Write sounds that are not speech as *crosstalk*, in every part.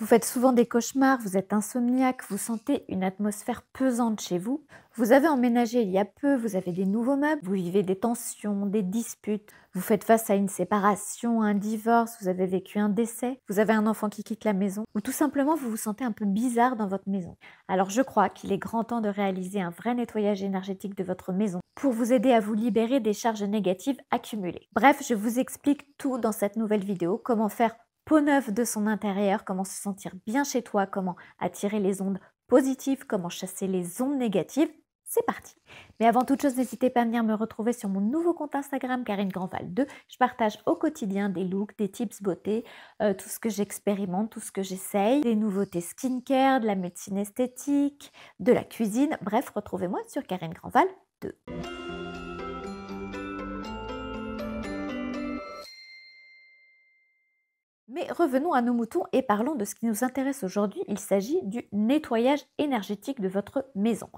Vous faites souvent des cauchemars, vous êtes insomniaque, vous sentez une atmosphère pesante chez vous. Vous avez emménagé il y a peu, vous avez des nouveaux meubles, vous vivez des tensions, des disputes, vous faites face à une séparation, un divorce, vous avez vécu un décès, vous avez un enfant qui quitte la maison, ou tout simplement vous vous sentez un peu bizarre dans votre maison. Alors je crois qu'il est grand temps de réaliser un vrai nettoyage énergétique de votre maison pour vous aider à vous libérer des charges négatives accumulées. Bref, je vous explique tout dans cette nouvelle vidéo, comment faire peau neuve de son intérieur, comment se sentir bien chez toi, comment attirer les ondes positives, comment chasser les ondes négatives. C'est parti Mais avant toute chose, n'hésitez pas à venir me retrouver sur mon nouveau compte Instagram Karine Grandval 2. Je partage au quotidien des looks, des tips beauté, euh, tout ce que j'expérimente, tout ce que j'essaye, des nouveautés skincare, de la médecine esthétique, de la cuisine. Bref, retrouvez-moi sur Karine Grandval 2. Mais revenons à nos moutons et parlons de ce qui nous intéresse aujourd'hui. Il s'agit du nettoyage énergétique de votre maison.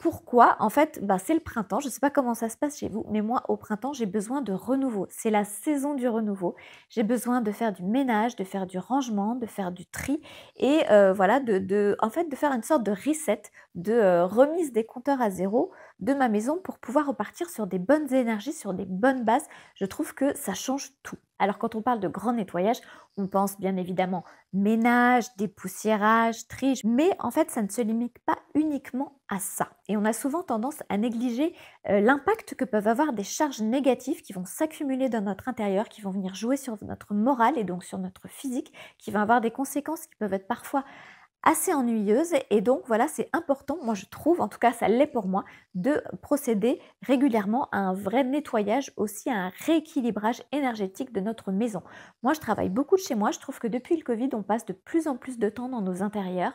Pourquoi En fait, bah, c'est le printemps. Je ne sais pas comment ça se passe chez vous, mais moi, au printemps, j'ai besoin de renouveau. C'est la saison du renouveau. J'ai besoin de faire du ménage, de faire du rangement, de faire du tri et euh, voilà, de, en fait, de faire une sorte de reset, de euh, remise des compteurs à zéro de ma maison pour pouvoir repartir sur des bonnes énergies, sur des bonnes bases. Je trouve que ça change tout. Alors quand on parle de grand nettoyage, on pense bien évidemment ménage, dépoussiérage, triche, mais en fait ça ne se limite pas uniquement à ça. Et on a souvent tendance à négliger euh, l'impact que peuvent avoir des charges négatives qui vont s'accumuler dans notre intérieur, qui vont venir jouer sur notre morale et donc sur notre physique, qui vont avoir des conséquences qui peuvent être parfois assez ennuyeuses. et donc voilà c'est important moi je trouve en tout cas ça l'est pour moi de procéder régulièrement à un vrai nettoyage, aussi à un rééquilibrage énergétique de notre maison. Moi, je travaille beaucoup de chez moi. Je trouve que depuis le Covid, on passe de plus en plus de temps dans nos intérieurs.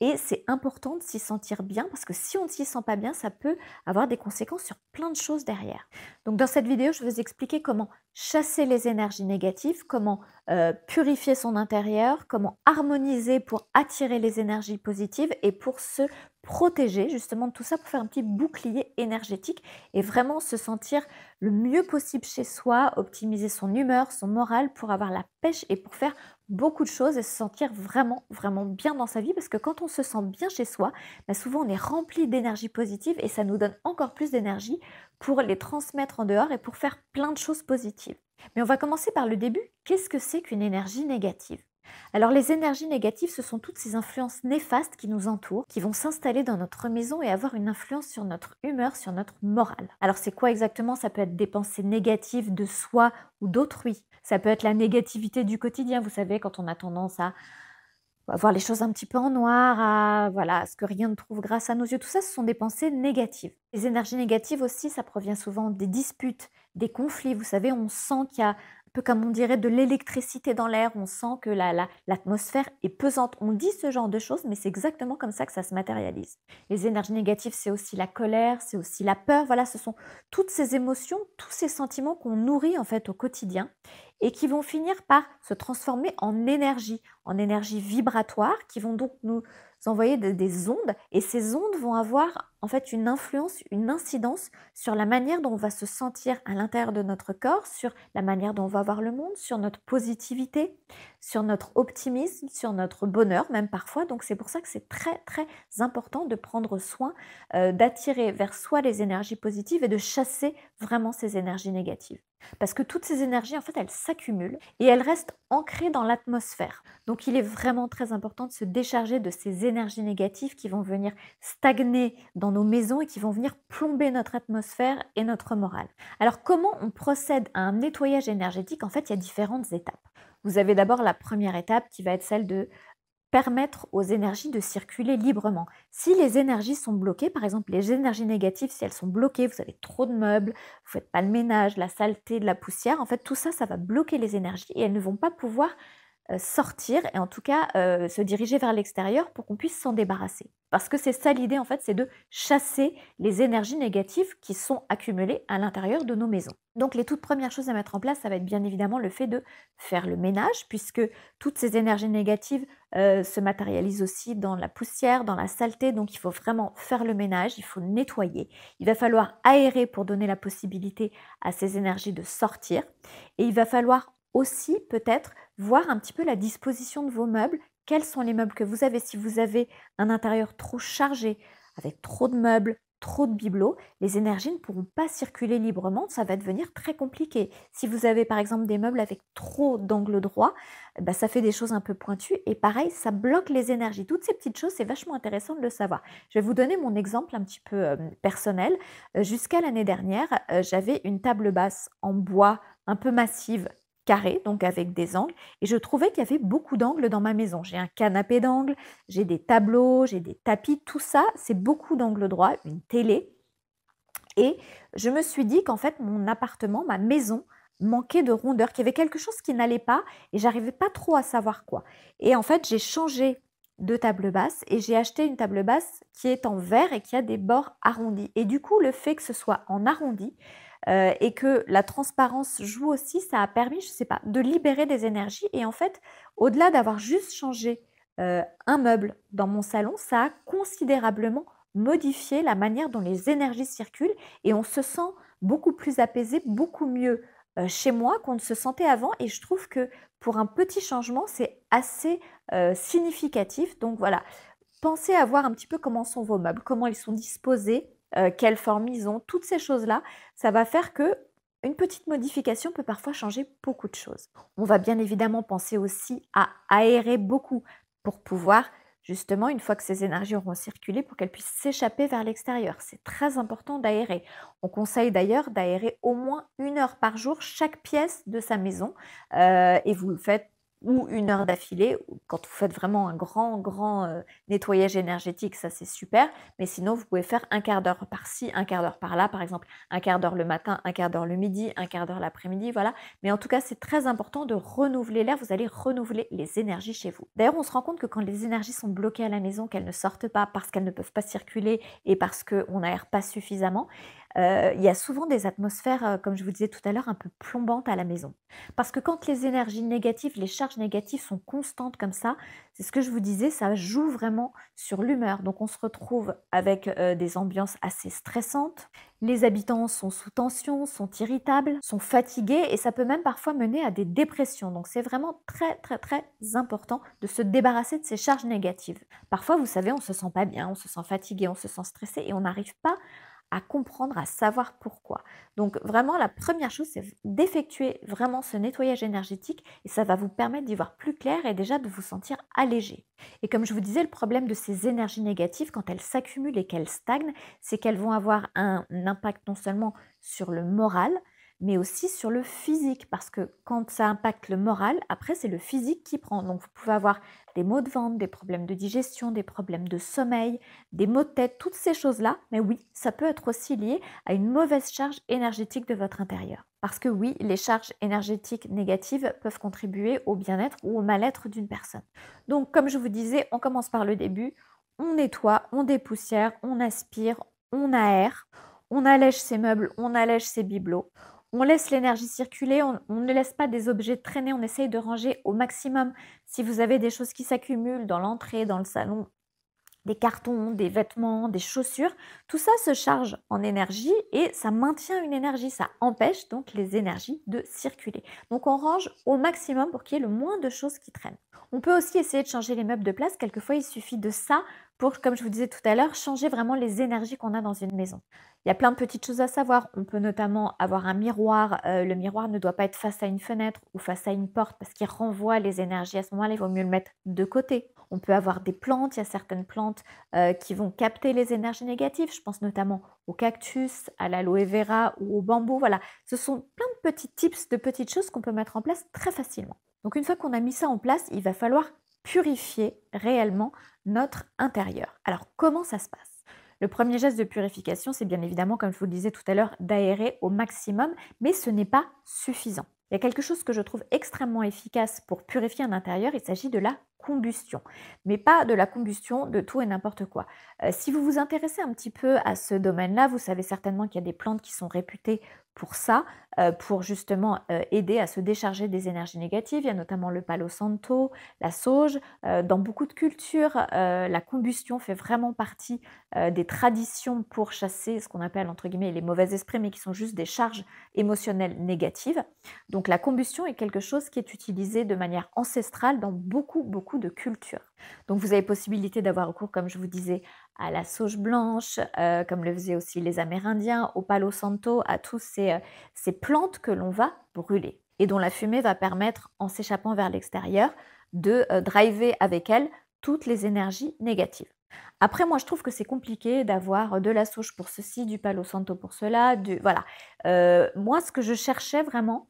Et c'est important de s'y sentir bien parce que si on ne s'y sent pas bien, ça peut avoir des conséquences sur plein de choses derrière. Donc dans cette vidéo, je vais vous expliquer comment chasser les énergies négatives, comment euh, purifier son intérieur, comment harmoniser pour attirer les énergies positives et pour se protéger justement de tout ça pour faire un petit bouclier énergétique et vraiment se sentir le mieux possible chez soi, optimiser son humeur, son moral pour avoir la pêche et pour faire beaucoup de choses et se sentir vraiment, vraiment bien dans sa vie parce que quand on se sent bien chez soi, bah, souvent on est rempli d'énergie positive et ça nous donne encore plus d'énergie pour les transmettre en dehors et pour faire plein de choses positives. Mais on va commencer par le début. Qu'est-ce que c'est qu'une énergie négative alors les énergies négatives, ce sont toutes ces influences néfastes qui nous entourent, qui vont s'installer dans notre maison et avoir une influence sur notre humeur, sur notre morale. Alors c'est quoi exactement Ça peut être des pensées négatives de soi ou d'autrui. Ça peut être la négativité du quotidien, vous savez, quand on a tendance à voir les choses un petit peu en noir, à voilà, à ce que rien ne trouve grâce à nos yeux. Tout ça, ce sont des pensées négatives. Les énergies négatives aussi, ça provient souvent des disputes, des conflits. Vous savez, on sent qu'il y a comme on dirait de l'électricité dans l'air, on sent que l'atmosphère est pesante. On dit ce genre de choses, mais c'est exactement comme ça que ça se matérialise. Les énergies négatives, c'est aussi la colère, c'est aussi la peur, voilà, ce sont toutes ces émotions, tous ces sentiments qu'on nourrit en fait au quotidien et qui vont finir par se transformer en énergie, en énergie vibratoire, qui vont donc nous envoyer des ondes, et ces ondes vont avoir en fait une influence, une incidence sur la manière dont on va se sentir à l'intérieur de notre corps, sur la manière dont on va voir le monde, sur notre positivité, sur notre optimisme, sur notre bonheur, même parfois. Donc c'est pour ça que c'est très très important de prendre soin, euh, d'attirer vers soi les énergies positives et de chasser vraiment ces énergies négatives. Parce que toutes ces énergies, en fait, elles s'accumulent et elles restent ancrées dans l'atmosphère. Donc il est vraiment très important de se décharger de ces énergies négatives qui vont venir stagner dans nos maisons et qui vont venir plomber notre atmosphère et notre morale. Alors comment on procède à un nettoyage énergétique En fait, il y a différentes étapes. Vous avez d'abord la première étape qui va être celle de permettre aux énergies de circuler librement. Si les énergies sont bloquées, par exemple les énergies négatives, si elles sont bloquées, vous avez trop de meubles, vous faites pas le ménage, la saleté, de la poussière, en fait tout ça, ça va bloquer les énergies et elles ne vont pas pouvoir euh, sortir et en tout cas euh, se diriger vers l'extérieur pour qu'on puisse s'en débarrasser. Parce que c'est ça l'idée en fait, c'est de chasser les énergies négatives qui sont accumulées à l'intérieur de nos maisons. Donc les toutes premières choses à mettre en place, ça va être bien évidemment le fait de faire le ménage, puisque toutes ces énergies négatives euh, se matérialisent aussi dans la poussière, dans la saleté, donc il faut vraiment faire le ménage, il faut nettoyer, il va falloir aérer pour donner la possibilité à ces énergies de sortir, et il va falloir aussi peut-être voir un petit peu la disposition de vos meubles, quels sont les meubles que vous avez, si vous avez un intérieur trop chargé, avec trop de meubles, trop de bibelots, les énergies ne pourront pas circuler librement, ça va devenir très compliqué. Si vous avez par exemple des meubles avec trop d'angles droits, eh ben, ça fait des choses un peu pointues et pareil, ça bloque les énergies. Toutes ces petites choses, c'est vachement intéressant de le savoir. Je vais vous donner mon exemple un petit peu personnel. Euh, jusqu'à l'année dernière, euh, j'avais une table basse en bois un peu massive, carré, donc avec des angles, et je trouvais qu'il y avait beaucoup d'angles dans ma maison. J'ai un canapé d'angle, j'ai des tableaux, j'ai des tapis, tout ça, c'est beaucoup d'angles droits, une télé. Et je me suis dit qu'en fait, mon appartement, ma maison, manquait de rondeur, qu'il y avait quelque chose qui n'allait pas, et j'arrivais pas trop à savoir quoi. Et en fait, j'ai changé de table basse et j'ai acheté une table basse qui est en verre et qui a des bords arrondis. Et du coup, le fait que ce soit en arrondi, euh, et que la transparence joue aussi, ça a permis, je ne sais pas, de libérer des énergies. Et en fait, au-delà d'avoir juste changé euh, un meuble dans mon salon, ça a considérablement modifié la manière dont les énergies circulent et on se sent beaucoup plus apaisé, beaucoup mieux euh, chez moi qu'on ne se sentait avant. Et je trouve que pour un petit changement, c'est assez significatif. Donc voilà, pensez à voir un petit peu comment sont vos meubles, comment ils sont disposés, euh, quelle forme ils ont, toutes ces choses-là, ça va faire que une petite modification peut parfois changer beaucoup de choses. On va bien évidemment penser aussi à aérer beaucoup pour pouvoir justement, une fois que ces énergies auront circulé, pour qu'elles puissent s'échapper vers l'extérieur. C'est très important d'aérer. On conseille d'ailleurs d'aérer au moins une heure par jour chaque pièce de sa maison, euh, et vous le faites ou une heure d'affilée, quand vous faites vraiment un grand, grand euh, nettoyage énergétique, ça c'est super, mais sinon vous pouvez faire un quart d'heure par-ci, un quart d'heure par-là, par exemple, un quart d'heure le matin, un quart d'heure le midi, un quart d'heure l'après-midi, voilà. Mais en tout cas, c'est très important de renouveler l'air, vous allez renouveler les énergies chez vous. D'ailleurs, on se rend compte que quand les énergies sont bloquées à la maison, qu'elles ne sortent pas parce qu'elles ne peuvent pas circuler et parce qu'on n'aère pas suffisamment, euh, il y a souvent des atmosphères, euh, comme je vous disais tout à l'heure, un peu plombantes à la maison. Parce que quand les énergies négatives, les charges négatives sont constantes comme ça, c'est ce que je vous disais, ça joue vraiment sur l'humeur. Donc on se retrouve avec euh, des ambiances assez stressantes. Les habitants sont sous tension, sont irritables, sont fatigués et ça peut même parfois mener à des dépressions. Donc c'est vraiment très très très important de se débarrasser de ces charges négatives. Parfois, vous savez, on se sent pas bien, on se sent fatigué, on se sent stressé et on n'arrive pas à comprendre, à savoir pourquoi. Donc vraiment, la première chose, c'est d'effectuer vraiment ce nettoyage énergétique et ça va vous permettre d'y voir plus clair et déjà de vous sentir allégé. Et comme je vous disais, le problème de ces énergies négatives, quand elles s'accumulent et qu'elles stagnent, c'est qu'elles vont avoir un impact non seulement sur le moral, mais aussi sur le physique, parce que quand ça impacte le moral, après c'est le physique qui prend. Donc vous pouvez avoir des maux de ventre, des problèmes de digestion, des problèmes de sommeil, des maux de tête, toutes ces choses-là. Mais oui, ça peut être aussi lié à une mauvaise charge énergétique de votre intérieur. Parce que oui, les charges énergétiques négatives peuvent contribuer au bien-être ou au mal-être d'une personne. Donc comme je vous disais, on commence par le début. On nettoie, on dépoussière, on aspire, on aère, on allège ses meubles, on allège ses bibelots, on laisse l'énergie circuler, on, ne laisse pas des objets traîner, on essaye de ranger au maximum. Si vous avez des choses qui s'accumulent dans l'entrée, dans le salon, des cartons, des vêtements, des chaussures, tout ça se charge en énergie et ça maintient une énergie, ça empêche donc les énergies de circuler. Donc on range au maximum pour qu'il y ait le moins de choses qui traînent. On peut aussi essayer de changer les meubles de place, quelquefois il suffit de ça pour, comme je vous disais tout à l'heure, changer vraiment les énergies qu'on a dans une maison. Il y a plein de petites choses à savoir. On peut notamment avoir un miroir. Euh, le miroir ne doit pas être face à une fenêtre ou face à une porte parce qu'il renvoie les énergies. À ce moment-là, il vaut mieux le mettre de côté on peut avoir des plantes, il y a certaines plantes euh, qui vont capter les énergies négatives. Je pense notamment au cactus, à l'aloe vera ou au bambou. Voilà, ce sont plein de petits tips, de petites choses qu'on peut mettre en place très facilement. Donc une fois qu'on a mis ça en place, il va falloir purifier réellement notre intérieur. Alors comment ça se passe le premier geste de purification, c'est bien évidemment, comme je vous le disais tout à l'heure, d'aérer au maximum, mais ce n'est pas suffisant. Il y a quelque chose que je trouve extrêmement efficace pour purifier un intérieur, il s'agit de la combustion, mais pas de la combustion de tout et n'importe quoi. Euh, si vous vous intéressez un petit peu à ce domaine-là, vous savez certainement qu'il y a des plantes qui sont réputées pour ça, euh, pour justement euh, aider à se décharger des énergies négatives. Il y a notamment le palo santo, la sauge. Euh, dans beaucoup de cultures, la combustion fait vraiment partie des traditions pour chasser ce qu'on appelle entre guillemets les mauvais esprits, mais qui sont juste des charges émotionnelles négatives. Donc la combustion est quelque chose qui est utilisé de manière ancestrale dans beaucoup, beaucoup de cultures. Donc vous avez possibilité d'avoir recours, comme je vous disais, à la sauge blanche, euh, comme le faisaient aussi les Amérindiens, au Palo Santo, à toutes euh, ces, plantes que l'on va brûler et dont la fumée va permettre, en s'échappant vers l'extérieur, de euh, driver avec elle toutes les énergies négatives. Après, moi, je trouve que c'est compliqué d'avoir de la souche pour ceci, du palo santo pour cela, du voilà. moi, ce que je cherchais vraiment,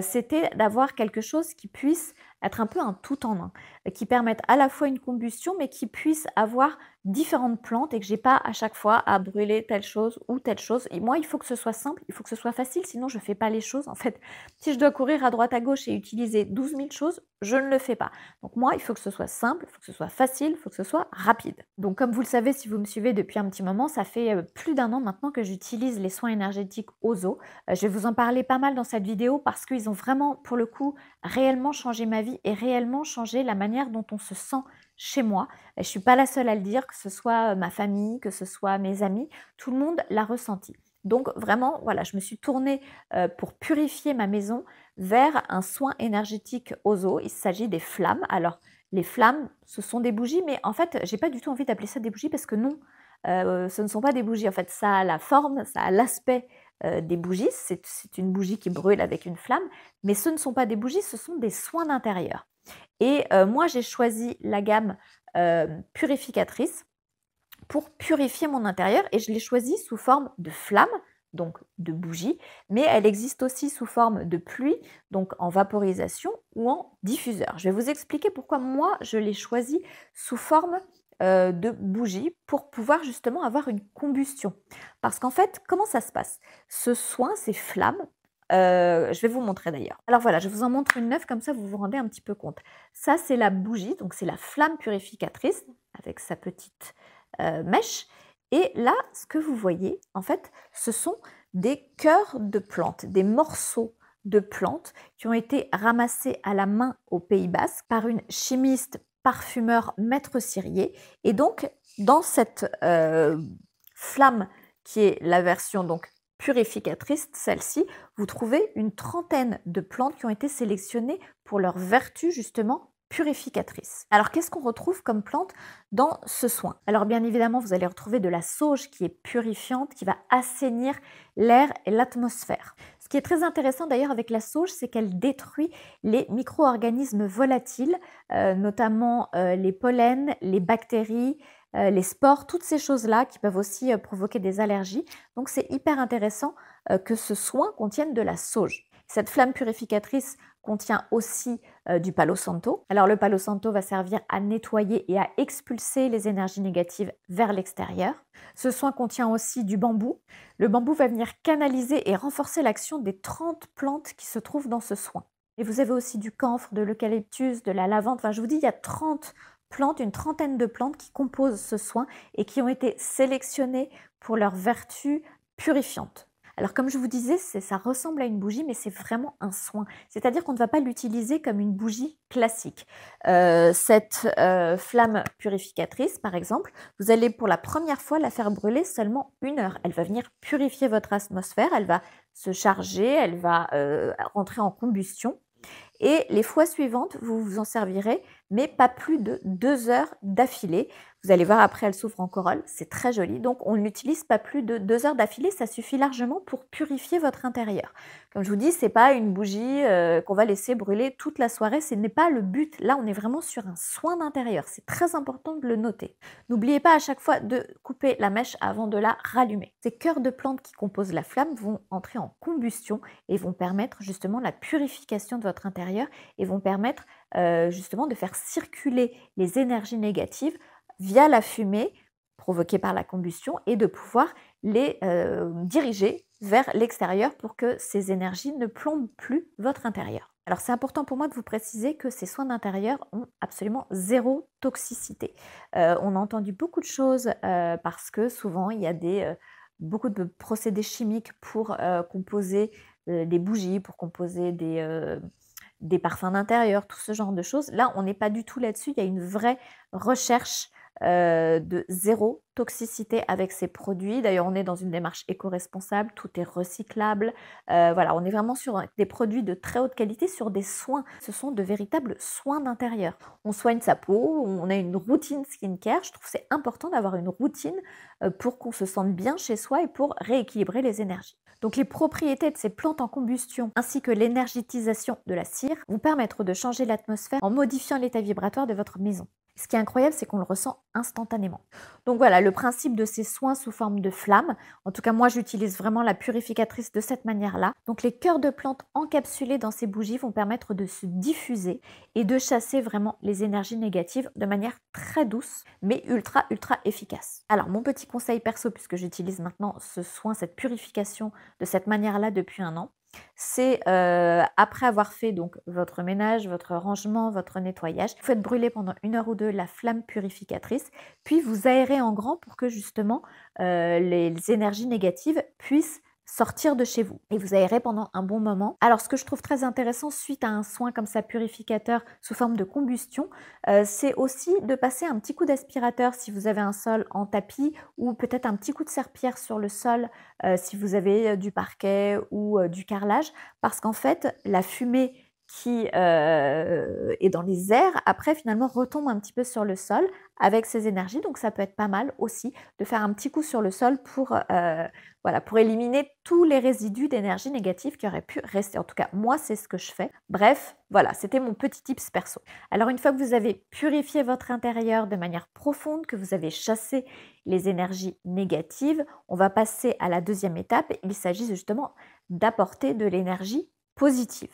c'était d'avoir quelque chose qui puisse être un peu un tout en un qui permettent à la fois une combustion, mais qui puissent avoir différentes plantes et que j'ai pas à chaque fois à brûler telle chose ou telle chose. Et moi, il faut que ce soit simple, il faut que ce soit facile, sinon je fais pas les choses. En fait, *laughs* si je dois courir à droite à gauche et utiliser 12 000 choses, je ne le fais pas. Donc moi, il faut que ce soit simple, il faut que ce soit facile, il faut que ce soit rapide. Donc comme vous le savez, si vous me suivez depuis un petit moment, ça fait euh, plus d'un an maintenant que j'utilise les soins énergétiques Ozo. Euh, je vais vous en parler pas mal dans cette vidéo parce qu'ils ont vraiment, pour le coup, réellement changé ma vie et réellement changé la manière dont on se sent chez moi. je ne suis pas la seule à le dire, que ce soit euh, ma famille, que ce soit mes amis, tout le monde l'a ressenti. Donc vraiment, voilà, je me suis tournée euh, pour purifier ma maison vers un soin énergétique aux eaux. Il s'agit des flammes. Alors les flammes, ce sont des bougies, mais en fait, j'ai pas du tout envie d'appeler ça des bougies parce que non, euh, ce ne sont pas des bougies. En fait, ça a la forme, ça a l'aspect des bougies. C'est une bougie qui brûle avec une flamme, mais ce ne sont pas des bougies, ce sont des soins d'intérieur. Et euh, moi, j'ai choisi la gamme euh, purificatrice pour purifier mon intérieur et je l'ai choisi sous forme de flamme, donc de bougie, mais elle existe aussi sous forme de pluie, donc en vaporisation ou en diffuseur. Je vais vous expliquer pourquoi moi, je l'ai choisi sous forme euh, de bougie pour pouvoir justement avoir une combustion. Parce qu'en fait, comment ça se passe Ce soin, ces flammes, euh, je vais vous montrer d'ailleurs. Alors voilà, je vous en montre une neuve, comme ça vous vous rendez un petit peu compte. Ça, c'est la bougie, donc c'est la flamme purificatrice avec sa petite euh, mèche. Et là, ce que vous voyez, en fait, ce sont des cœurs de plantes, des morceaux de plantes qui ont été ramassés à la main au Pays Basque par une chimiste parfumeur maître Sirier. Et donc, dans cette euh, flamme qui est la version donc purificatrice, celle ci vous trouvez une trentaine de plantes qui ont été sélectionnées pour leur vertu justement purificatrice. Alors qu'est-ce qu'on retrouve comme plante dans ce soin Alors bien évidemment, vous allez retrouver de la sauge qui est purifiante, qui va assainir l'air et l'atmosphère. Ce qui est très intéressant d'ailleurs avec la sauge, c'est qu'elle détruit les micro-organismes volatiles, euh, notamment euh, les pollens, les bactéries, euh, les sports, toutes ces choses-là qui peuvent aussi euh, provoquer des allergies. Donc c'est hyper intéressant euh, que ce soin contienne de la sauge. Cette flamme purificatrice contient aussi du palo santo. Alors le palo santo va servir à nettoyer et à expulser les énergies négatives vers l'extérieur. Ce soin contient aussi du bambou. Le bambou va venir canaliser et renforcer l'action des 30 plantes qui se trouvent dans ce soin. Et vous avez aussi du camphre, de l'eucalyptus, de la lavande. Enfin, je vous dis, il y a 30 plantes, une trentaine de plantes qui composent ce soin et qui ont été sélectionnées pour leur vertus purifiantes. Alors comme je vous disais, ça ressemble à une bougie, mais c'est vraiment un soin. C'est-à-dire qu'on ne va pas l'utiliser comme une bougie classique. Euh, cette euh, flamme purificatrice, par exemple, vous allez pour la première fois la faire brûler seulement une heure. Elle va venir purifier votre atmosphère, elle va se charger, elle va euh, rentrer en combustion. Et les fois suivantes, vous vous en servirez, mais pas plus de deux heures d'affilée vous allez voir, après, elle souffre en corolle. C'est très joli. Donc, on n'utilise pas plus de deux heures d'affilée. Ça suffit largement pour purifier votre intérieur. Comme je vous dis, ce n'est pas une bougie euh, qu'on va laisser brûler toute la soirée. Ce n'est pas le but. Là, on est vraiment sur un soin d'intérieur. C'est très important de le noter. N'oubliez pas à chaque fois de couper la mèche avant de la rallumer. Ces cœurs de plantes qui composent la flamme vont entrer en combustion et vont permettre justement la purification de votre intérieur et vont permettre euh, justement de faire circuler les énergies négatives via la fumée provoquée par la combustion et de pouvoir les euh, diriger vers l'extérieur pour que ces énergies ne plombent plus votre intérieur. Alors c'est important pour moi de vous préciser que ces soins d'intérieur ont absolument zéro toxicité. Euh, on a entendu beaucoup de choses euh, parce que souvent il y a des, beaucoup de procédés chimiques pour composer des bougies, pour composer des, des parfums d'intérieur, tout ce genre de choses. Là on n'est pas du tout là-dessus, il y a une vraie recherche euh, de 0 toxicité avec ces produits. D'ailleurs, on est dans une démarche éco-responsable, tout est recyclable. Euh, voilà, on est vraiment sur des produits de très haute qualité, sur des soins. Ce sont de véritables soins d'intérieur. On soigne sa peau, on a une routine skincare. Je trouve c'est important d'avoir une routine euh, pour qu'on se sente bien chez soi et pour rééquilibrer les énergies. Donc les propriétés de ces plantes en combustion ainsi que l'énergétisation de la cire vous permettent de changer l'atmosphère en modifiant l'état vibratoire de votre maison. Ce qui est incroyable, c'est qu'on le ressent instantanément. Donc voilà, le principe de ces soins sous forme de flamme. En tout cas, moi, j'utilise vraiment la purificatrice de cette manière-là. Donc, les cœurs de plantes encapsulés dans ces bougies vont permettre de se diffuser et de chasser vraiment les énergies négatives de manière très douce, mais ultra, ultra efficace. Alors, mon petit conseil perso, puisque j'utilise maintenant ce soin, cette purification de cette manière-là depuis un an, c'est euh, après avoir fait donc votre ménage, votre rangement, votre nettoyage, vous faites brûler pendant une heure ou deux la flamme purificatrice, puis vous aérez en grand pour que justement euh, les énergies négatives puissent sortir de chez vous et vous aérez pendant un bon moment. Alors ce que je trouve très intéressant suite à un soin comme ça purificateur sous forme de combustion, euh, c'est aussi de passer un petit coup d'aspirateur si vous avez un sol en tapis ou peut-être un petit coup de serpillère sur le sol euh, si vous avez euh, du parquet ou du carrelage parce qu'en fait la fumée qui euh, est dans les airs, après finalement retombe un petit peu sur le sol avec ses énergies. Donc ça peut être pas mal aussi de faire un petit coup sur le sol pour, euh, pour éliminer tous les résidus d'énergie négative qui auraient pu rester. En tout cas, moi, c'est ce que je fais. Bref, voilà, c'était mon petit tips perso. Alors une fois que vous avez purifié votre intérieur de manière profonde, que vous avez chassé les énergies négatives, on va passer à la deuxième étape. Il s'agit justement d'apporter de l'énergie positive.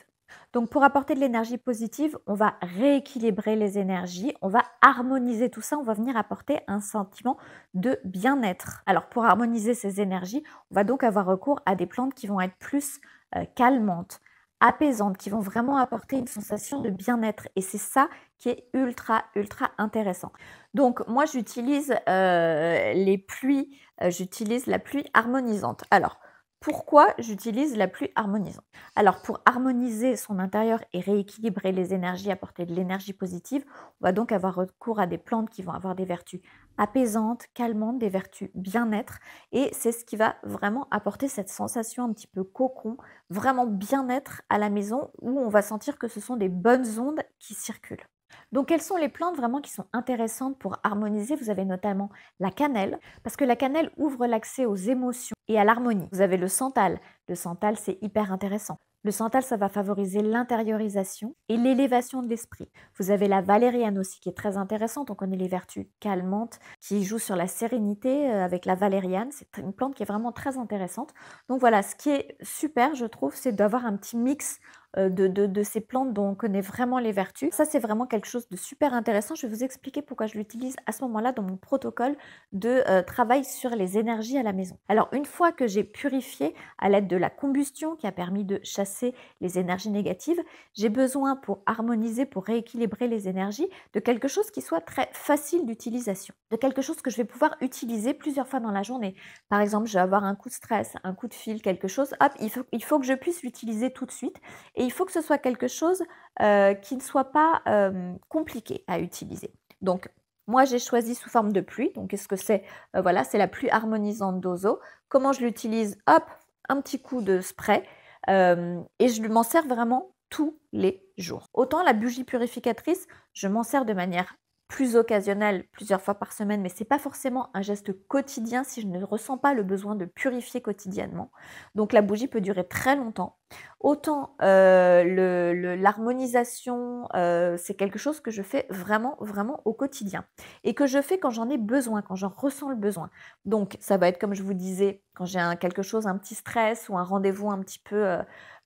Donc pour apporter de l'énergie positive, on va rééquilibrer les énergies, on va harmoniser tout ça, on va venir apporter un sentiment de bien-être. Alors pour harmoniser ces énergies, on va donc avoir recours à des plantes qui vont être plus euh, calmantes, apaisantes, qui vont vraiment apporter une sensation de bien-être. Et c'est ça qui est ultra, ultra intéressant. Donc moi j'utilise euh, les pluies, euh, j'utilise la pluie harmonisante. Alors pourquoi j'utilise la pluie harmonisante Alors pour harmoniser son intérieur et rééquilibrer les énergies, apporter de l'énergie positive, on va donc avoir recours à des plantes qui vont avoir des vertus apaisantes, calmantes, des vertus bien-être et c'est ce qui va vraiment apporter cette sensation un petit peu cocon, vraiment bien-être à la maison où on va sentir que ce sont des bonnes ondes qui circulent. Donc, quelles sont les plantes vraiment qui sont intéressantes pour harmoniser Vous avez notamment la cannelle, parce que la cannelle ouvre l'accès aux émotions et à l'harmonie. Vous avez le santal. Le santal, c'est hyper intéressant. Le santal, ça va favoriser l'intériorisation et l'élévation de l'esprit. Vous avez la valériane aussi qui est très intéressante. On connaît les vertus calmantes qui jouent sur la sérénité euh, avec la valériane. C'est une plante qui est vraiment très intéressante. Donc voilà, ce qui est super, je trouve, c'est d'avoir un petit mix euh, de, ces plantes dont on connaît vraiment les vertus. Ça, c'est vraiment quelque chose de super intéressant. Je vais vous expliquer pourquoi je l'utilise à ce moment-là dans mon protocole de euh, travail sur les énergies à la maison. Alors, une fois que j'ai purifié à l'aide de la combustion qui a permis de chasser les énergies négatives, j'ai besoin pour harmoniser, pour rééquilibrer les énergies, de quelque chose qui soit très facile d'utilisation, de quelque chose que je vais pouvoir utiliser plusieurs fois dans la journée. Par exemple, je vais avoir un coup de stress, un coup de fil, quelque chose, hop, il faut, il faut que je puisse l'utiliser tout de suite. Et il faut que ce soit quelque chose euh, qui ne soit pas euh, compliqué à utiliser. Donc, moi, j'ai choisi sous forme de pluie. Donc, qu'est-ce que c'est euh, Voilà, c'est la pluie harmonisante d'Ozo. Comment je l'utilise Hop, un petit coup de spray. et je m'en sers vraiment tous les jours. Autant la bougie purificatrice, je m'en sers de manière plus occasionnelle, plusieurs fois par semaine, mais ce n'est pas forcément un geste quotidien si je ne ressens pas le besoin de purifier quotidiennement. Donc la bougie peut durer très longtemps. Autant euh, l'harmonisation, euh, c'est quelque chose que je fais vraiment, vraiment au quotidien et que je fais quand j'en ai besoin, quand j'en ressens le besoin. Donc, ça va être comme je vous disais, quand j'ai quelque chose, un petit stress ou un rendez-vous un petit peu,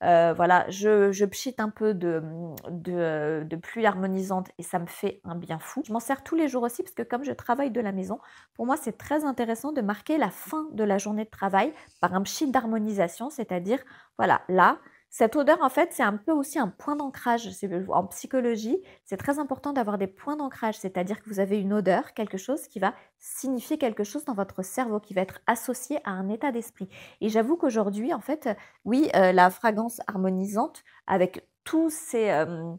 euh, voilà, je, je un peu de, de, de pluie harmonisante et ça me fait un bien fou. Je m'en sers tous les jours aussi parce que comme je travaille de la maison, pour moi, c'est très intéressant de marquer la fin de la journée de travail par un pchit d'harmonisation, c'est-à-dire voilà, là, cette odeur, en fait, c'est un peu aussi un point d'ancrage. Euh, en psychologie, c'est très important d'avoir des points d'ancrage, c'est-à-dire que vous avez une odeur, quelque chose qui va signifier quelque chose dans votre cerveau, qui va être associé à un état d'esprit. Et j'avoue qu'aujourd'hui, en fait, oui, euh, la fragrance harmonisante, avec tous ces, euh,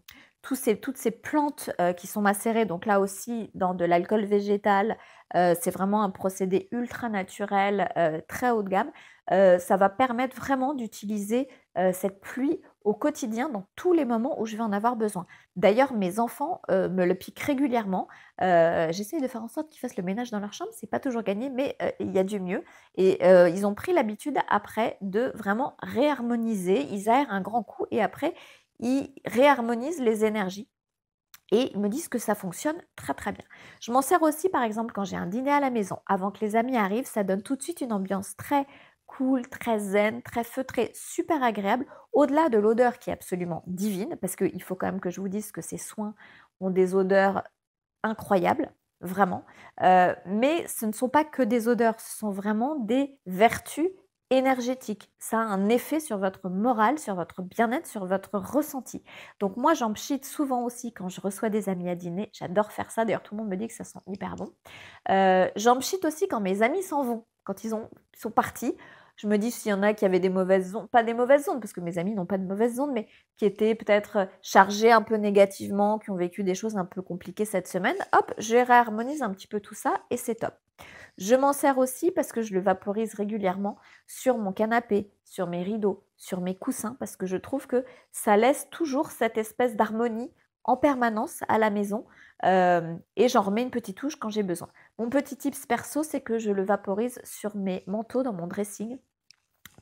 toutes ces plantes euh, qui sont macérées, donc là aussi dans de l'alcool végétal, euh, c'est vraiment un procédé ultra naturel, euh, très haut de gamme. ça va permettre vraiment d'utiliser cette pluie au quotidien dans tous les moments où je vais en avoir besoin. D'ailleurs, mes enfants me le piquent régulièrement. J'essaye de faire en sorte qu'ils fassent le ménage dans leur chambre. C'est pas toujours gagné, mais il y a du mieux. Et ils ont pris l'habitude après de vraiment réharmoniser. Ils aèrent un grand coup et après ils réharmonisent les énergies et me disent que ça fonctionne très très bien. Je m'en sers aussi par exemple quand j'ai un dîner à la maison. Avant que les amis arrivent, ça donne tout de suite une ambiance très cool, très zen, très feutrée, super agréable, au-delà de l'odeur qui est absolument divine, parce qu'il faut quand même que je vous dise que ces soins ont des odeurs incroyables, vraiment. Euh, mais ce ne sont pas que des odeurs, ce sont vraiment des vertus énergétique. Ça a un effet sur votre morale, sur votre bien-être, sur votre ressenti. Donc moi, j'en pchite souvent aussi quand je reçois des amis à dîner. J'adore faire ça. D'ailleurs, tout le monde me dit que ça sent hyper bon. Euh, j'en pchite aussi quand mes amis s'en vont, quand ils ont, sont partis. Je me dis s'il y en a qui avaient des mauvaises ondes, pas des mauvaises ondes, parce que mes amis n'ont pas de mauvaises ondes, mais qui étaient peut-être euh, chargés un peu négativement, qui ont vécu des choses un peu compliquées cette semaine, hop, je réharmonise un petit peu tout ça et c'est top. Je m'en sers aussi parce que je le vaporise régulièrement sur mon canapé, sur mes rideaux, sur mes coussins, parce que je trouve que ça laisse toujours cette espèce d'harmonie en permanence à la maison euh, et j'en remets une petite touche quand j'ai besoin. Mon petit tips perso, c'est que je le vaporise sur mes manteaux dans mon dressing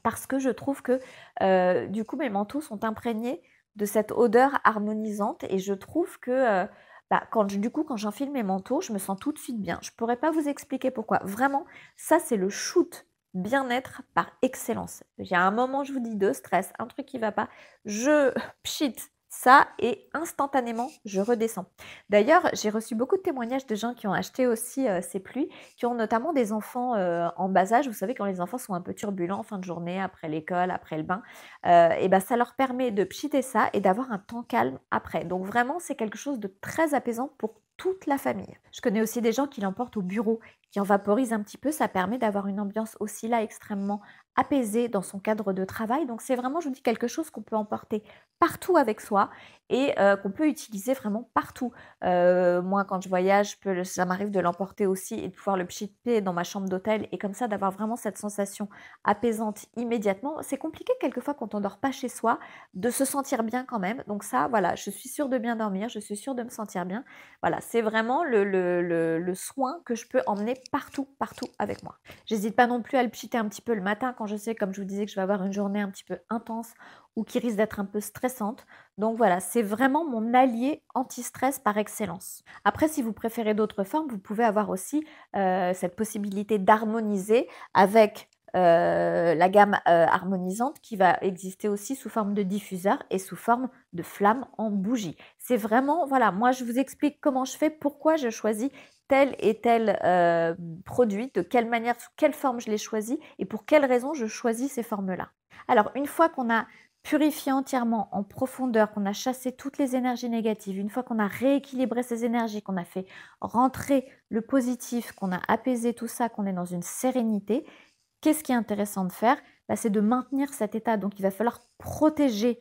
parce que je trouve que euh, du coup mes manteaux sont imprégnés de cette odeur harmonisante et je trouve que euh, bah, quand du coup, quand j'enfile mes manteaux, je me sens tout de suite bien. Je ne pourrais pas vous expliquer pourquoi. Vraiment, ça, c'est le shoot bien-être par excellence. J'ai un moment, je vous dis, de stress, un truc qui va pas. Je *laughs* pchit, ça et instantanément, je redescends. D'ailleurs, j'ai reçu beaucoup de témoignages de gens qui ont acheté aussi euh, ces pluies, qui ont notamment des enfants euh, en bas âge. Vous savez, quand les enfants sont un peu turbulents en fin de journée, après l'école, après le bain, euh, et ben, ça leur permet de pchiter ça et d'avoir un temps calme après. Donc vraiment, c'est quelque chose de très apaisant pour toute la famille. Je connais aussi des gens qui l'emportent au bureau, qui en vaporisent un petit peu. Ça permet d'avoir une ambiance aussi là extrêmement apaisé dans son cadre de travail. Donc c'est vraiment, je vous dis, quelque chose qu'on peut emporter partout avec soi et euh, qu'on peut utiliser vraiment partout. Euh, moi, quand je voyage, ça m'arrive de l'emporter aussi et de pouvoir le pchipper dans ma chambre d'hôtel et comme ça d'avoir vraiment cette sensation apaisante immédiatement. C'est compliqué quelquefois quand on dort pas chez soi de se sentir bien quand même. Donc ça, voilà, je suis sûre de bien dormir, je suis sûre de me sentir bien. Voilà, c'est vraiment le, soin que je peux emmener partout, partout avec moi. J'hésite pas non plus à le pchiter un petit peu le matin quand je sais, comme je vous disais, que je vais avoir une journée un petit peu intense ou qui risque d'être un peu stressante. Donc voilà, c'est vraiment mon allié anti-stress par excellence. Après, si vous préférez d'autres formes, vous pouvez avoir aussi euh, cette possibilité d'harmoniser avec euh, la gamme euh, harmonisante qui va exister aussi sous forme de diffuseur et sous forme de flamme en bougie. C'est vraiment, voilà, moi je vous explique comment je fais, pourquoi je choisis tel et tel produit, de quelle manière, sous quelle forme je l'ai choisi et pour quelles raisons je choisis ces formes-là. Alors, une fois qu'on a purifier entièrement en profondeur, qu'on a chassé toutes les énergies négatives, une fois qu'on a rééquilibré ces énergies, qu'on a fait rentrer le positif, qu'on a apaisé tout ça, qu'on est dans une sérénité, qu'est-ce qui est intéressant de faire bah, C'est de maintenir cet état. Donc il va falloir protéger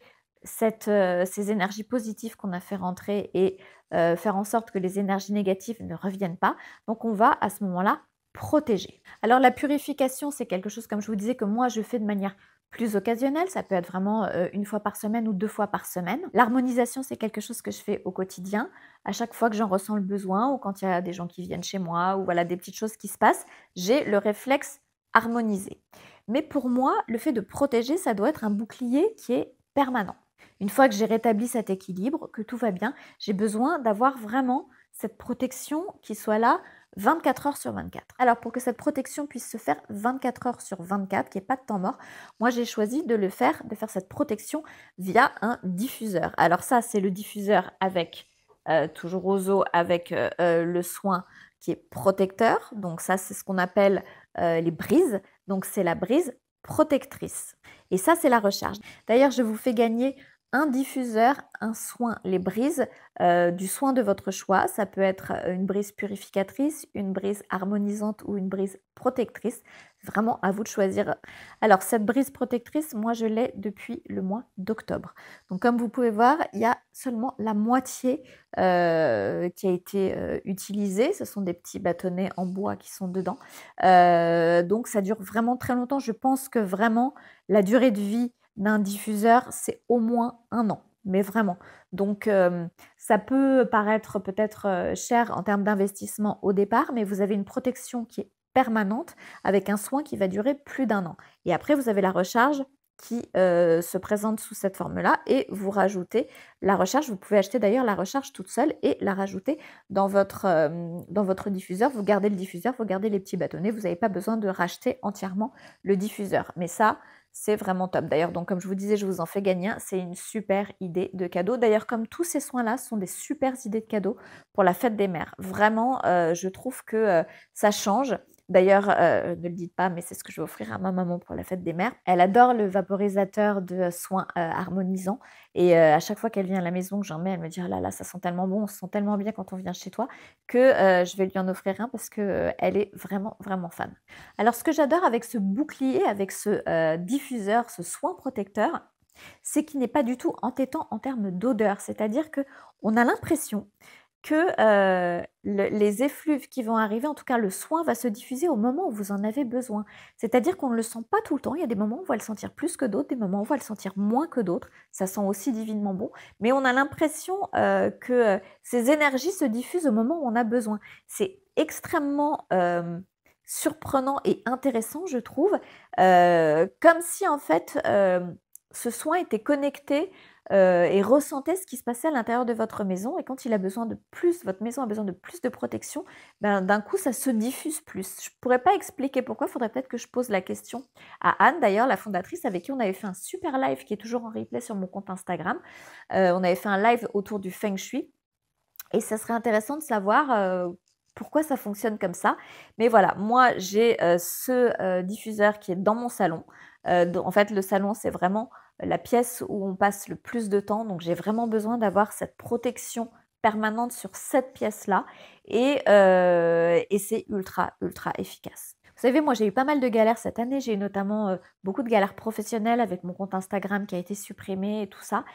euh, ces énergies positives qu'on a fait rentrer et euh, faire en sorte que les énergies négatives ne reviennent pas. Donc on va à ce moment-là protéger. Alors la purification, c'est quelque chose, comme je vous disais, que moi je fais de manière plus occasionnel, ça peut être vraiment euh, une fois par semaine ou deux fois par semaine. L'harmonisation, c'est quelque chose que je fais au quotidien, à chaque fois que j'en ressens le besoin ou quand il y a des gens qui viennent chez moi ou voilà des petites choses qui se passent, j'ai le réflexe harmonisé. Mais pour moi, le fait de protéger, ça doit être un bouclier qui est permanent. Une fois que j'ai rétabli cet équilibre, que tout va bien, j'ai besoin d'avoir vraiment cette protection qui soit là 24 heures sur 24. Alors pour que cette protection puisse se faire 24 heures sur 24, qu'il n'y ait pas de temps mort, moi j'ai choisi de le faire, de faire cette protection via un diffuseur. Alors ça c'est le diffuseur avec euh, toujours aux os avec euh, euh, le soin qui est protecteur. Donc ça c'est ce qu'on appelle les brises. Donc c'est la brise protectrice. Et ça c'est la recharge. D'ailleurs je vous fais gagner un diffuseur, un soin, les brises euh, du soin de votre choix. Ça peut être euh, une brise purificatrice, une brise harmonisante ou une brise protectrice. Vraiment à vous de choisir. Alors cette brise protectrice, moi je l'ai depuis le mois d'octobre. Donc comme vous pouvez voir, il y a seulement la moitié euh, qui a été utilisée. Ce sont des petits bâtonnets en bois qui sont dedans. donc ça dure vraiment très longtemps. Je pense que vraiment la durée de vie d'un diffuseur, c'est au moins un an, mais vraiment. Donc, euh, ça peut paraître peut-être euh, cher en termes d'investissement au départ, mais vous avez une protection qui est permanente avec un soin qui va durer plus d'un an. Et après, vous avez la recharge qui euh, se présente sous cette forme-là et vous rajoutez la recharge. Vous pouvez acheter d'ailleurs la recharge toute seule et la rajouter dans votre, dans votre diffuseur. Vous gardez le diffuseur, vous gardez les petits bâtonnets, vous n'avez pas besoin de racheter entièrement le diffuseur. Mais ça, c'est vraiment top. D'ailleurs, donc comme je vous disais, je vous en fais gagner C'est une super idée de cadeau. D'ailleurs, comme tous ces soins-là sont des super idées de cadeaux pour la fête des mères. Vraiment, euh, je trouve que euh, ça change. D'ailleurs, euh, ne le dites pas, mais c'est ce que je vais offrir à ma maman pour la fête des mères. Elle adore le vaporisateur de soins euh, harmonisants. Et euh, à chaque fois qu'elle vient à la maison, que j'en mets, elle me dit «Oh là là, ça sent tellement bon, on sent tellement bien quand on vient chez toi que je vais lui en offrir un parce que elle est vraiment vraiment fan. Alors ce que j'adore avec ce bouclier, avec ce diffuseur, ce soin protecteur, c'est qu'il n'est pas du tout entêtant en termes d'odeur. C'est-à-dire qu'on a l'impression que les effluves qui vont arriver, en tout cas le soin, va se diffuser au moment où vous en avez besoin. C'est-à-dire qu'on ne le sent pas tout le temps. Il y a des moments où on va le sentir plus que d'autres, des moments où on va le sentir moins que d'autres. Ça sent aussi divinement bon, mais on a l'impression que ces énergies se diffusent au moment où on a besoin. C'est extrêmement surprenant et intéressant, je trouve, comme si en fait ce soin était connecté euh, et ressentez ce qui se passait à l'intérieur de votre maison. Et quand il a besoin de plus, votre maison a besoin de plus de protection, ben, d'un coup, ça se diffuse plus. Je ne pourrais pas expliquer pourquoi, il faudrait peut-être que je pose la question à Anne, d'ailleurs, la fondatrice avec qui on avait fait un super live qui est toujours en replay sur mon compte Instagram. Euh, on avait fait un live autour du feng shui. Et ça serait intéressant de savoir euh, pourquoi ça fonctionne comme ça. Mais voilà, moi j'ai ce diffuseur qui est dans mon salon. en fait, le salon, c'est vraiment la pièce où on passe le plus de temps. Donc j'ai vraiment besoin d'avoir cette protection permanente sur cette pièce-là. Et, euh, c'est ultra, ultra efficace. Vous savez, moi j'ai eu pas mal de galères cette année. J'ai eu notamment euh, beaucoup de galères professionnelles avec mon compte Instagram qui a été supprimé et tout ça.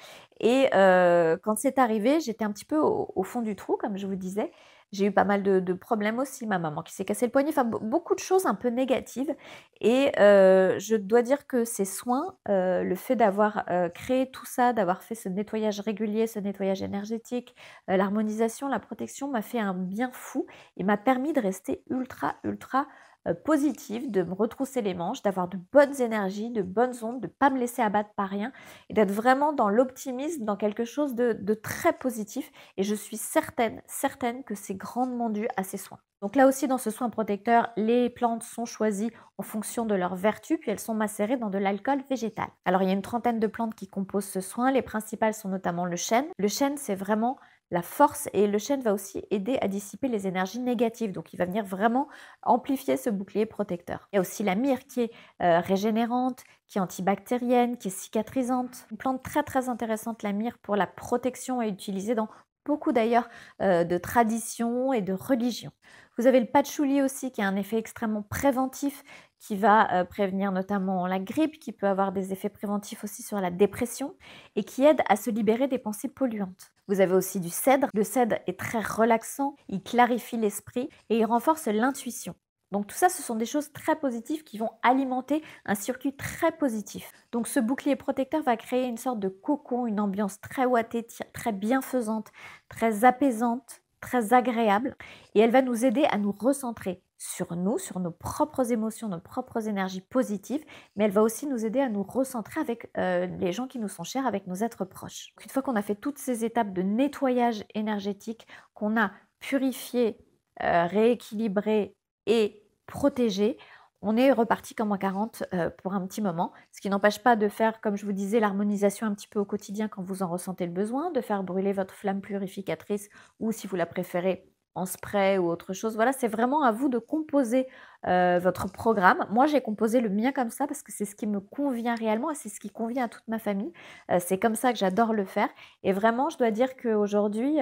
Et euh, quand c'est arrivé, j'étais un petit peu au, fond du trou, comme je vous disais. J'ai eu pas mal de, problèmes aussi, ma maman qui s'est cassée le poignet, enfin beaucoup de choses un peu négatives. Et euh, je dois dire que ces soins, euh, le fait d'avoir euh, créé tout ça, d'avoir fait ce nettoyage régulier, ce nettoyage énergétique, l'harmonisation, la protection, m'a fait un bien fou et m'a permis de rester ultra, ultra euh, positif de me retrousser les manches, d'avoir de bonnes énergies, de bonnes ondes, de ne pas me laisser abattre par rien et d'être vraiment dans l'optimisme, dans quelque chose de, de, très positif. Et je suis certaine, certaine que c'est grandement dû à ces soins. Donc là aussi, dans ce soin protecteur, les plantes sont choisies en fonction de leurs vertus, puis elles sont macérées dans de l'alcool végétal. Alors il y a une trentaine de plantes qui composent ce soin. Les principales sont notamment le chêne. Le chêne, c'est vraiment la force et le chêne va aussi aider à dissiper les énergies négatives. Donc il va venir vraiment amplifier ce bouclier protecteur. Il y a aussi la myrrhe qui est euh, régénérante, qui est antibactérienne, qui est cicatrisante. Une plante très très intéressante, la myrrhe, pour la protection et utilisée dans beaucoup d'ailleurs euh, de traditions et de religions. Vous avez le patchouli aussi qui a un effet extrêmement préventif qui va euh, prévenir notamment la grippe, qui peut avoir des effets préventifs aussi sur la dépression et qui aide à se libérer des pensées polluantes. Vous avez aussi du cèdre. Le cèdre est très relaxant, il clarifie l'esprit et il renforce l'intuition. Donc tout ça, ce sont des choses très positives qui vont alimenter un circuit très positif. Donc ce bouclier protecteur va créer une sorte de cocon, une ambiance très ouatée, très bienfaisante, très apaisante, très agréable, et elle va nous aider à nous recentrer, sur nous, sur nos propres émotions, nos propres énergies positives, mais elle va aussi nous aider à nous recentrer avec euh, les gens qui nous sont chers, avec nos êtres proches. une fois qu'on a fait toutes ces étapes de nettoyage énergétique, qu'on a purifié, euh, rééquilibré et protégé, on est reparti comme en 40 euh, pour un petit moment, ce qui n'empêche pas de faire, comme je vous disais, l'harmonisation un petit peu au quotidien quand vous en ressentez le besoin, de faire brûler votre flamme purificatrice ou, si vous la préférez, en spray ou autre chose. Voilà, c'est vraiment à vous de composer votre programme. Moi, j'ai composé le mien comme ça parce que c'est ce qui me convient réellement et c'est ce qui convient à toute ma famille. c'est comme ça que j'adore le faire. Et vraiment, je dois dire qu'aujourd'hui...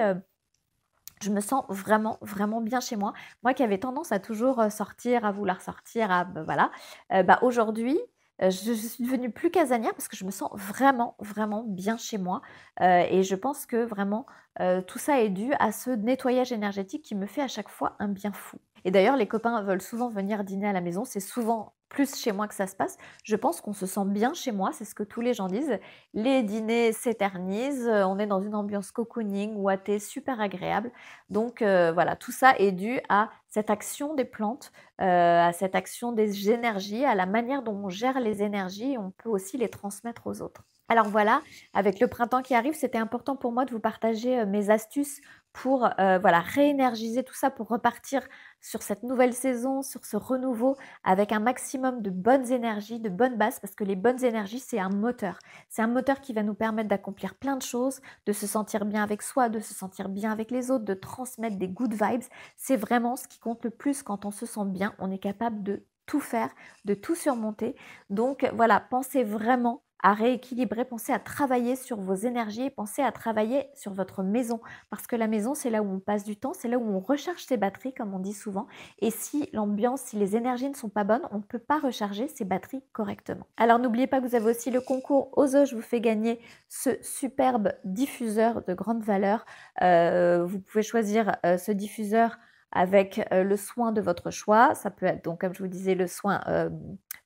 je me sens vraiment, vraiment bien chez moi. Moi qui avais tendance à toujours sortir, à vouloir sortir, à bah, voilà. Bah, aujourd'hui, euh, je, suis devenue plus casanière parce que je me sens vraiment, vraiment bien chez moi. Euh, et je pense que vraiment, euh, tout ça est dû à ce nettoyage énergétique qui me fait à chaque fois un bien fou. Et d'ailleurs, les copains veulent souvent venir dîner à la maison. C'est souvent plus chez moi que ça se passe. Je pense qu'on se sent bien chez moi, c'est ce que tous les gens disent. Les dîners s'éternisent, euh, on est dans une ambiance cocooning, ouaté, super agréable. Donc euh, voilà, tout ça est dû à cette action des plantes, euh, à cette action des énergies, à la manière dont on gère les énergies et on peut aussi les transmettre aux autres. Alors voilà, avec le printemps qui arrive, c'était important pour moi de vous partager mes astuces pour euh, voilà, réénergiser tout ça, pour repartir sur cette nouvelle saison, sur ce renouveau, avec un maximum de bonnes énergies, de bonnes bases, parce que les bonnes énergies, c'est un moteur. C'est un moteur qui va nous permettre d'accomplir plein de choses, de se sentir bien avec soi, de se sentir bien avec les autres, de transmettre des good vibes. C'est vraiment ce qui compte le plus quand on se sent bien. On est capable de tout faire, de tout surmonter. Donc voilà, pensez vraiment à rééquilibrer, pensez à travailler sur vos énergies, pensez à travailler sur votre maison, parce que la maison, c'est là où on passe du temps, c'est là où on recharge ses batteries, comme on dit souvent, et si l'ambiance, si les énergies ne sont pas bonnes, on ne peut pas recharger ses batteries correctement. Alors n'oubliez pas que vous avez aussi le concours Ozo, je vous fais gagner ce superbe diffuseur de grande valeur. Euh, vous pouvez choisir euh, ce diffuseur avec euh, le soin de votre choix, ça peut être donc, comme je vous disais, le soin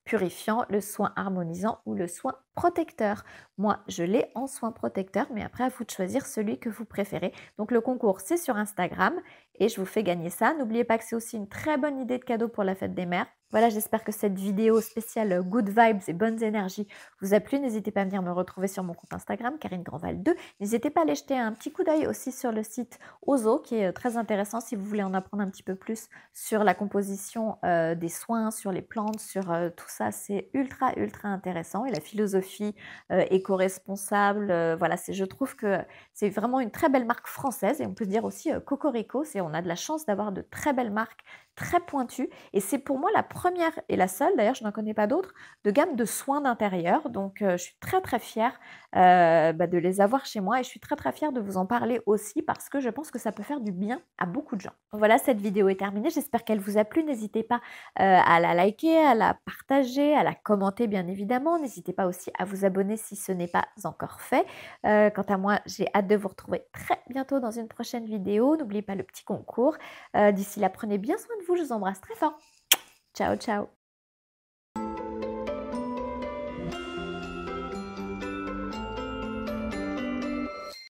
purifiant, le soin harmonisant ou le soin protecteur. Moi, je l'ai en soin protecteur, mais après, à vous de choisir celui que vous préférez. Donc le concours, c'est sur Instagram et je vous fais gagner ça. N'oubliez pas que c'est aussi une très bonne idée de cadeau pour la fête des mères. Voilà, j'espère que cette vidéo spéciale euh, Good Vibes et Bonnes Énergies vous a plu. N'hésitez pas à venir me retrouver sur mon compte Instagram, Karine Grandval 2. N'hésitez pas à aller jeter un petit coup d'œil aussi sur le site Ozo, qui est euh, très intéressant si vous voulez en apprendre un petit peu plus sur la composition euh, des soins, sur les plantes, sur tout ça. C'est ultra, ultra intéressant. Et la philosophie éco-responsable, voilà, je trouve que c'est vraiment une très belle marque française. Et on peut dire aussi Cocorico, on a de la chance d'avoir de très belles marques très pointu. Et c'est pour moi la première et la seule, d'ailleurs je n'en connais pas d'autres, de gamme de soins d'intérieur. Donc euh, je suis très très fière euh, bah, de les avoir chez moi et je suis très très fière de vous en parler aussi parce que je pense que ça peut faire du bien à beaucoup de gens. Voilà, cette vidéo est terminée. J'espère qu'elle vous a plu. N'hésitez pas euh, à la liker, à la partager, à la commenter bien évidemment. N'hésitez pas aussi à vous abonner si ce n'est pas encore fait. quant à moi, j'ai hâte de vous retrouver très bientôt dans une prochaine vidéo. N'oubliez pas le petit concours. D'ici là, prenez bien soin de vous, je vous embrasse très fort. Ciao, ciao